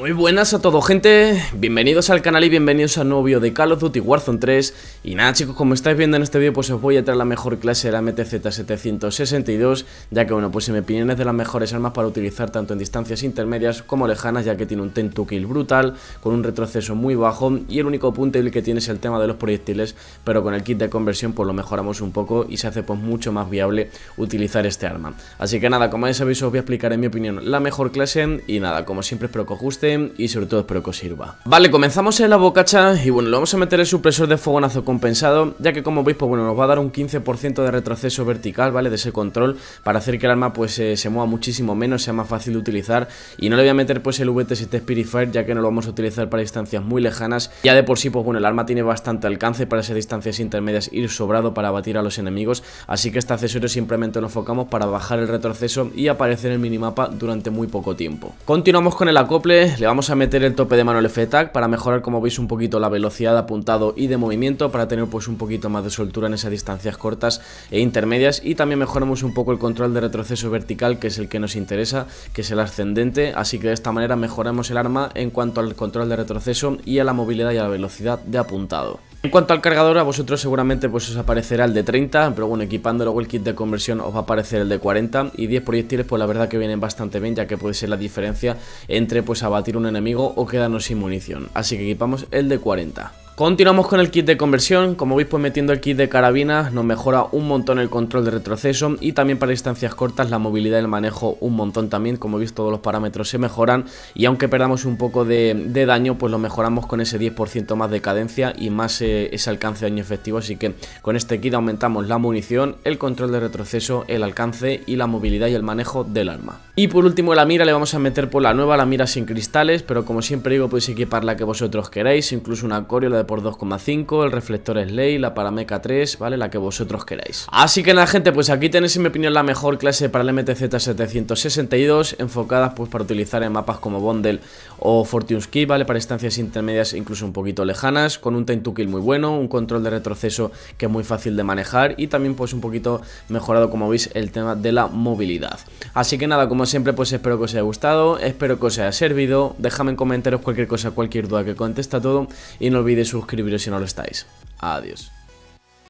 Muy buenas a todo gente, bienvenidos al canal y bienvenidos a nuevo video de Call of Duty Warzone 3 Y nada chicos, como estáis viendo en este vídeo pues os voy a traer la mejor clase de la MTZ762 Ya que bueno, pues en mi opinión es de las mejores armas para utilizar tanto en distancias intermedias como lejanas Ya que tiene un 10 kill brutal, con un retroceso muy bajo Y el único punto débil que tiene es el tema de los proyectiles Pero con el kit de conversión pues lo mejoramos un poco y se hace pues mucho más viable utilizar este arma Así que nada, como ya sabéis os voy a explicar en mi opinión la mejor clase Y nada, como siempre espero que os guste y sobre todo espero que os sirva. Vale, comenzamos en la bocacha y bueno, le vamos a meter el supresor de fogonazo compensado, ya que como veis, pues bueno, nos va a dar un 15% de retroceso vertical, ¿vale? De ese control, para hacer que el arma pues eh, se mueva muchísimo menos, sea más fácil de utilizar y no le voy a meter pues el VT7 Spiritfire ya que no lo vamos a utilizar para distancias muy lejanas. Ya de por sí, pues bueno, el arma tiene bastante alcance para esas distancias intermedias ir sobrado para batir a los enemigos, así que este accesorio simplemente nos enfocamos para bajar el retroceso y aparecer en el minimapa durante muy poco tiempo. Continuamos con el acople, le vamos a meter el tope de mano al f para mejorar como veis un poquito la velocidad de apuntado y de movimiento para tener pues un poquito más de soltura en esas distancias cortas e intermedias y también mejoramos un poco el control de retroceso vertical que es el que nos interesa, que es el ascendente, así que de esta manera mejoramos el arma en cuanto al control de retroceso y a la movilidad y a la velocidad de apuntado. En cuanto al cargador, a vosotros seguramente pues os aparecerá el de 30, pero bueno, equipando el kit de conversión os va a aparecer el de 40 y 10 proyectiles pues la verdad que vienen bastante bien ya que puede ser la diferencia entre pues abatir un enemigo o quedarnos sin munición, así que equipamos el de 40. Continuamos con el kit de conversión, como veis pues metiendo el kit de carabinas nos mejora un montón el control de retroceso y también para distancias cortas la movilidad y el manejo un montón también, como veis todos los parámetros se mejoran y aunque perdamos un poco de, daño pues lo mejoramos con ese 10% más de cadencia y más eh, ese alcance de daño efectivo, así que con este kit aumentamos la munición, el control de retroceso, el alcance y la movilidad y el manejo del arma. Y por último la mira le vamos a meter por la nueva, la mira sin cristales, pero como siempre digo podéis equipar la que vosotros queráis, incluso una o la de 2,5, el reflector Slay, la para parameca 3, ¿vale? La que vosotros queráis. Así que nada, gente, pues aquí tenéis en mi opinión la mejor clase para el MTZ 762, enfocadas pues para utilizar en mapas como Bondel o Fortune Ski, ¿vale? Para estancias intermedias incluso un poquito lejanas, con un time to kill muy bueno, un control de retroceso que es muy fácil de manejar y también pues un poquito mejorado como veis el tema de la movilidad. Así que nada, como siempre pues espero que os haya gustado, espero que os haya servido, déjame en comentarios cualquier cosa, cualquier duda que contesta todo y no olvidéis su suscribiros si no lo estáis. Adiós.